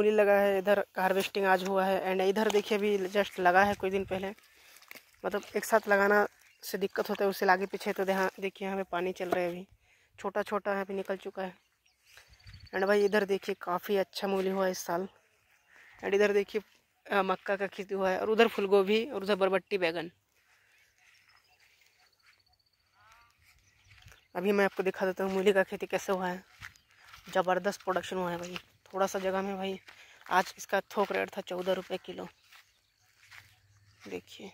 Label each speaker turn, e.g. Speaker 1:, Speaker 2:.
Speaker 1: मूली लगा है इधर हार्वेस्टिंग आज हुआ है एंड इधर देखिए अभी जस्ट लगा है कुछ दिन पहले मतलब एक साथ लगाना से दिक्कत होता है उससे आगे पीछे तो यहाँ देखिए हमें पानी चल रहा है अभी छोटा छोटा है अभी निकल चुका है एंड भाई इधर देखिए काफ़ी अच्छा मूली हुआ है इस साल एंड इधर देखिए मक्का का खेती हुआ है और उधर फूलगोभी और उधर बरबट्टी बैगन अभी मैं आपको दिखा देता हूँ मूली का खेती कैसे हुआ है ज़बरदस्त प्रोडक्शन हुआ है भाई थोड़ा सा जगह में भाई आज इसका थोक रेट था चौदह रुपये किलो देखिए